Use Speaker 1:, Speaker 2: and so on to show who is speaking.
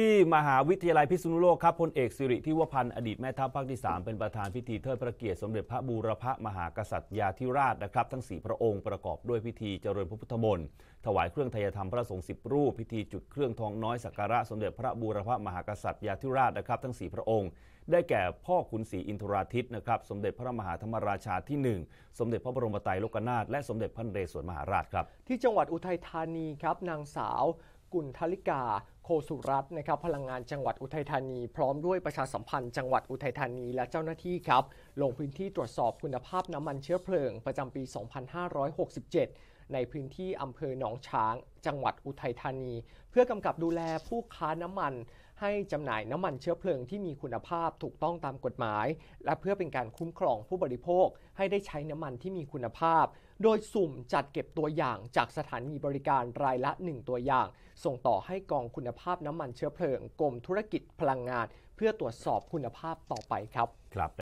Speaker 1: ที่มหาวิทยาลัยพิษณุโลกครับพลเอกสิริทิวพันธ์อดีตแม่ทัพภาคที่3เป็นประธานพิธีเทิดพระเกียรติสมเด็จพระบูรพมหากษัตริยาธิราชนะครับ ทั้ง 4 พระองค์ประกอบด้วยพิธีเจริญพระพุทธมนต์ถวายเครื่องทยธรรมพระสงฆ์สิบรูปพิธีจุดเครื่องทองน้อยสักการะสมเด็จพระบูรพมหากษัตริยาธิราชนะครับ ทั้ง 4 พระองค์ ได้แก่พ่อขุนศรีอินทราทิตนะครับสมเด็จพระมหาธรรมราชาที่ 1 สมเด็จพระบรมไตรโลกนาถและสมเด็จพระนเรศวรมหาราชครับ
Speaker 2: ที่จังหวัดอุทัยธานีครับ นางสาว กุลธลิกาโคสุรัตนะครับ พลังงานจังหวัดอุทัยธานี พร้อมด้วยประชาสัมพันธ์จังหวัดอุทัยธานีและเจ้าหน้าที่ครับ ลงพื้นที่ตรวจสอบคุณภาพน้ำมันเชื้อเพลิงประจำปี 2567 ในพื้นที่อำเภอหนองช้าง จังหวัดอุทัยธานี เพื่อกำกับดูแลผู้ค้าน้ำมันให้จำหน่ายน้ำมันเชื้อเพลิงที่มีคุณภาพถูกต้องตามกฎหมาย และเพื่อเป็นการคุ้มครองผู้บริโภคให้ได้ใช้น้ำมันที่มีคุณภาพ โดยสุ่มจัดเก็บตัวอย่างจากสถานีบริการรายละ1ตัวอย่าง ส่งต่อให้กองคุณภาพภาพน้ำมันเชื้อเพลิงกรมธุรกิจพลังงาน เพื่อตรวจสอบคุณภาพต่อไปครับ
Speaker 1: ครับ